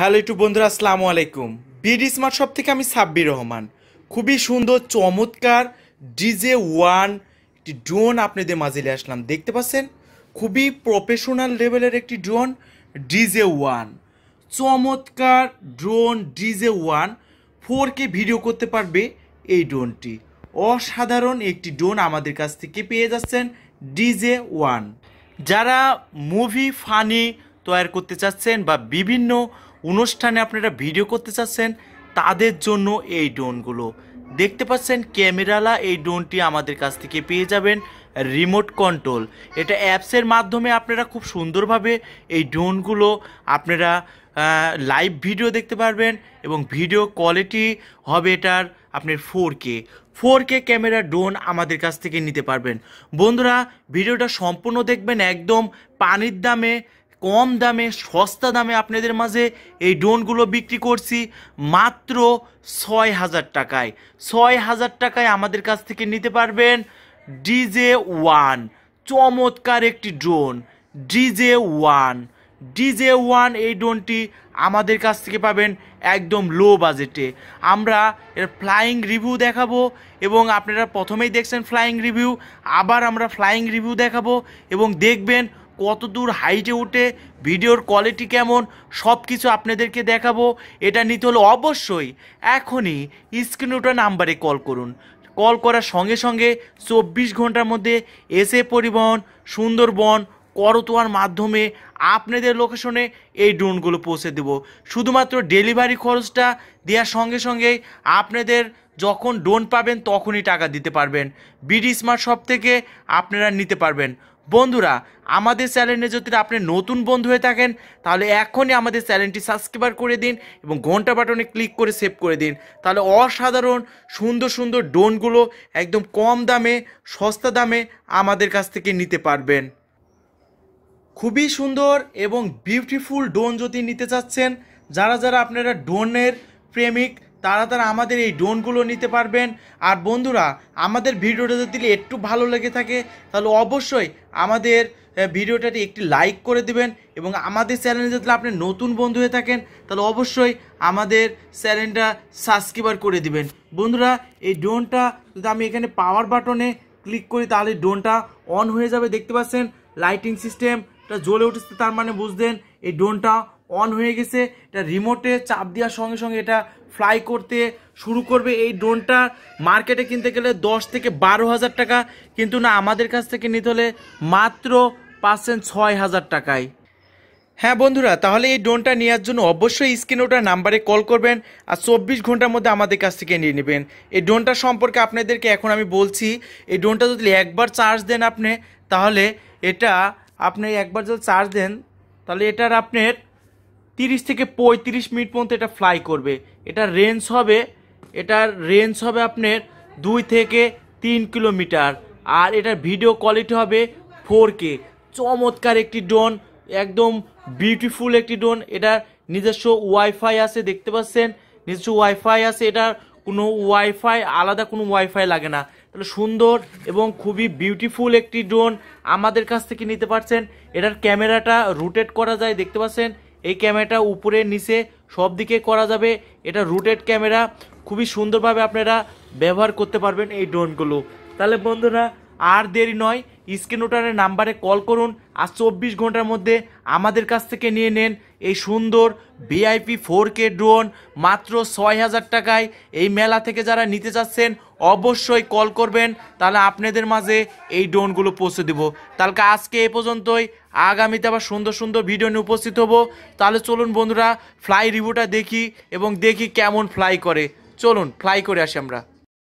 hello একটু বন্ধুরা আসসালামু আলাইকুম বিডি স্মার্ট শপ থেকে আমি সাব্বির রহমান খুবই সুন্দর চমৎকার ডিজে ওয়ান একটি ড্রোন আপনাদের মাঝে নিয়ে আসলাম দেখতে পাচ্ছেন খুবই প্রফেশনাল লেভেলের একটি ড্রোন ডিজে ওয়ান চমৎকার drone DJ one four K video করতে পারবে এই ড্রোনটি অসাধারণ একটি ড্রোন আমাদের কাছ থেকে পেয়ে যাচ্ছেন ডিজে ওয়ান যারা মুভি ফানি তৈরি করতে চাচ্ছেন বা বিভিন্ন অনুষ্ঠানে আপনারা ভিডিও করতে চাচ্ছেন তাদের জন্য এই ড্রোনগুলো দেখতে পাচ্ছেন ক্যামেরালা এই ড্রোনটি আমাদের কাছ থেকে পেয়ে যাবেন রিমোট কন্ট্রোল এটা অ্যাপসের মাধ্যমে আপনারা খুব সুন্দরভাবে এই ড্রোনগুলো আপনারা লাইভ ভিডিও দেখতে পারবেন এবং ভিডিও কোয়ালিটি হবে এটার আপনার four K four K camera drone আমাদের কাছ থেকে নিতে পারবেন বন্ধুরা ভিডিওটা সম্পূর্ণ দেখবেন একদম পানির দামে কম দামে সস্তা দামে আপনাদের মাঝে এই ড্রোনগুলো বিক্রি করছি মাত্র ছয় হাজার টাকায় ছয় হাজার টাকায় আমাদের কাছ থেকে নিতে পারবেন ডিজে ওয়ান চমৎকার একটি drone DJ one DJ one এই ড্রোনটি আমাদের কাছ থেকে পাবেন একদম লো বাজেটে আমরা এর ফ্লাইং রিভিউ দেখাবো এবং আপনারা প্রথমেই দেখছেন ফ্লাইং রিভিউ আবার আমরা ফ্লাইং রিভিউ দেখাবো এবং দেখবেন কত দূর হাইটে উঠে ভিডিওর কোয়ালিটি কেমন সব কিছু আপনাদেরকে দেখাবো এটা নিতে হলে অবশ্যই এখনই স্ক্রিন ওটা নাম্বারে কল করুন কল করার সঙ্গে সঙ্গে চব্বিশ ঘন্টার মধ্যে এসে পরিবহন সুন্দরবন করতোয়ার মাধ্যমে আপনাদের লোকেশনে এই ড্রোনগুলো পৌঁছে দেব শুধুমাত্র ডেলিভারি খরচটা দেওয়ার সঙ্গে সঙ্গে আপনাদের যখন ড্রোন পাবেন তখনই টাকা দিতে পারবেন বিডি স্মার্ট শপ থেকে আপনারা নিতে পারবেন বন্ধুরা আমাদের চ্যানেলে যদি আপনি নতুন বন্ধু হয়ে থাকেন তাহলে এখনই আমাদের চ্যানেলটি সাবস্ক্রাইবার করে দিন এবং ঘন্টা বাটনে ক্লিক করে সেভ করে দিন তাহলে অসাধারণ সুন্দর সুন্দর ড্রোনগুলো একদম কম দামে সস্তা দামে আমাদের কাছ থেকে নিতে পারবেন খুবই সুন্দর এবং বিউটিফুল ডোন যদি নিতে চাচ্ছেন যারা যারা আপনারা ডোনের প্রেমিক তারা তারা আমাদের এই ডোনগুলো নিতে পারবেন আর বন্ধুরা আমাদের ভিডিওটা যদি একটু ভালো লেগে থাকে তাহলে অবশ্যই আমাদের ভিডিওটাটি একটি লাইক করে দেবেন এবং আমাদের চ্যানেলে যদি আপনি নতুন বন্ধু হয়ে থাকেন তাহলে অবশ্যই আমাদের চ্যানেলটা সাবস্ক্রাইবার করে দিবেন বন্ধুরা এই ড্রোনটা যদি আমি এখানে পাওয়ার বাটনে ক্লিক করি তাহলে ড্রোনটা অন হয়ে যাবে দেখতে পাচ্ছেন লাইটিং সিস্টেম এটা জ্বলে উঠেছে তার মানে বুঝতেন এই ড্রোনটা অন হয়ে গেছে এটা রিমোটে চাপ দেওয়ার সঙ্গে সঙ্গে এটা ফ্লাই করতে শুরু করবে এই ড্রোনটা মার্কেটে কিনতে গেলে দশ থেকে বারো হাজার টাকা কিন্তু না আমাদের কাছ থেকে নিতে হলে মাত্র পার্সেন্ট ছয় হাজার টাকায় হ্যাঁ বন্ধুরা তাহলে এই ড্রোনটা নেওয়ার জন্য অবশ্যই স্ক্রিন ওটার নাম্বারে কল করবেন আর চব্বিশ ঘন্টার মধ্যে আমাদের কাছ থেকে নিয়ে নেবেন এই ড্রোনটা সম্পর্কে আপনাদেরকে এখন আমি বলছি এই ড্রোনটা যদি একবার চার্জ দেন আপনি তাহলে এটা আপনি একবার যদি চার্জ দেন তাহলে এটার আপনার তিরিশ থেকে পঁয়ত্রিশ মিনিট পর্যন্ত এটা ফ্লাই করবে এটার রেঞ্জ হবে এটার রেঞ্জ হবে আপনার দুই থেকে তিন কিলোমিটার আর এটার ভিডিও কোয়ালিটি হবে ফোর কে চমৎকার একটি ড্রোন একদম বিউটিফুল একটি ড্রোন এটার নিজস্ব ওয়াইফাই আছে দেখতে পাচ্ছেন নিজস্ব ওয়াইফাই আছে এটার কোনো ওয়াইফাই আলাদা কোনো ওয়াইফাই লাগে না তাহলে সুন্দর এবং খুবই বিউটিফুল একটি ড্রোন আমাদের কাছ থেকে নিতে পারছেন এটার ক্যামেরাটা রোটেট করা যায় দেখতে পাচ্ছেন এই ক্যামেরাটা উপরে নিচে সব দিকে করা যাবে এটা রুটেড ক্যামেরা খুবই সুন্দরভাবে আপনারা ব্যবহার করতে পারবেন এই ড্রোনগুলো তাহলে বন্ধুরা আর দেরি নয় স্ক্রিনোটারের নাম্বারে কল করুন আর চব্বিশ ঘন্টার মধ্যে আমাদের কাছ থেকে নিয়ে নেন এই সুন্দর ভিআইপি ফোর কে ড্রোন মাত্র ছয় হাজার টাকায় এই মেলা থেকে যারা নিতে চাচ্ছেন অবশ্যই কল করবেন তাহলে আপনাদের মাঝে এই ড্রোনগুলো পৌঁছে দেব তাহলে আজকে এ পর্যন্তই আগামীতে আবার সুন্দর সুন্দর ভিডিও নিয়ে উপস্থিত হব তাহলে চলুন বন্ধুরা ফ্লাই রিভিউটা দেখি এবং দেখি কেমন ফ্লাই করে চলুন ফ্লাই করে আসি আমরা